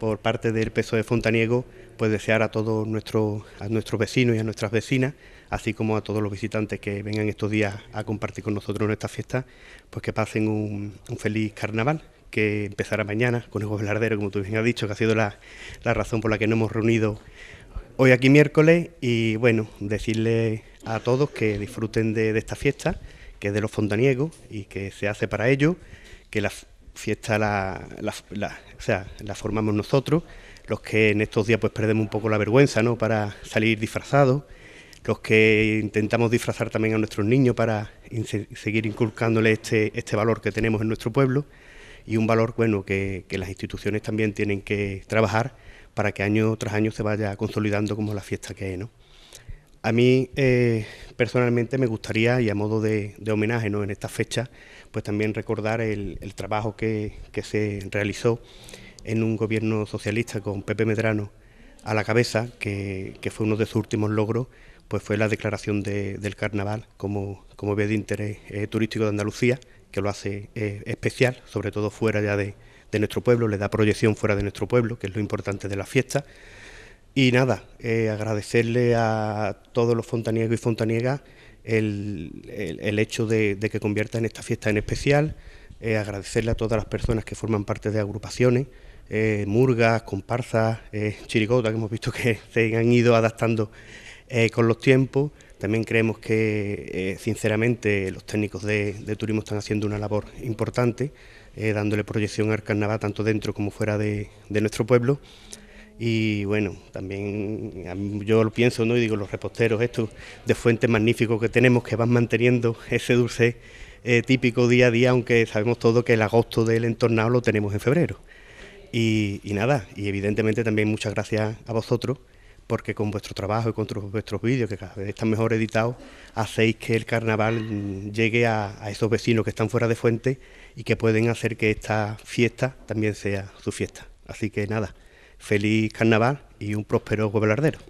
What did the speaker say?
por parte del e de Fontaniego, pues desear a todos nuestros, a nuestros vecinos y a nuestras vecinas, así como a todos los visitantes que vengan estos días a compartir con nosotros nuestra fiesta, pues que pasen un, feliz carnaval que empezará mañana con el gobelardero... como tú bien has dicho, que ha sido la, la razón por la que nos hemos reunido hoy aquí miércoles y bueno, decirle a todos que disfruten de, esta fiesta, que es de los fontaniegos y que se hace para ellos, que las fiesta la, sea, la formamos nosotros, los que en estos días pues perdemos un poco la vergüenza ¿no? para salir disfrazados, los que intentamos disfrazar también a nuestros niños para seguir inculcándoles este, este, valor que tenemos en nuestro pueblo y un valor bueno que, que las instituciones también tienen que trabajar para que año tras año se vaya consolidando como la fiesta que es. ¿no? A mí eh, personalmente me gustaría, y a modo de, homenaje en esta fecha, pues también recordar el, trabajo que, se realizó en un gobierno socialista con Pepe Medrano a la cabeza, que, fue uno de sus últimos logros, pues fue la declaración del carnaval como, como de interés eh, turístico de Andalucía, que lo hace eh, especial, sobre todo fuera ya de nuestro pueblo, le da proyección fuera de nuestro pueblo, que es lo importante de la fiesta. Y nada, eh, agradecerle a todos los fontaniegos y fontaniegas el, hecho de, que conviertan esta fiesta en especial, eh, agradecerle a todas las personas que forman parte de agrupaciones, eh, murgas, comparsas, chirigotas... que hemos visto que se han ido adaptando con los tiempos. También creemos que, sinceramente, los técnicos de, turismo están haciendo una labor importante, dándole proyección al carnaval tanto dentro como fuera de nuestro pueblo. Y bueno, también yo lo pienso, ¿no? Y digo, los reposteros estos de fuentes magníficos que tenemos, que van manteniendo ese dulce eh, típico día a día, aunque sabemos todo que el agosto del entornado lo tenemos en febrero. Y, nada, y evidentemente también muchas gracias a vosotros, porque con vuestro trabajo y con vuestros vídeos, que cada vez están mejor editados, hacéis que el carnaval mm, llegue a, a esos vecinos que están fuera de fuente y que pueden hacer que esta fiesta también sea su fiesta. Así que nada, Feliz carnaval y un próspero huevo lardero.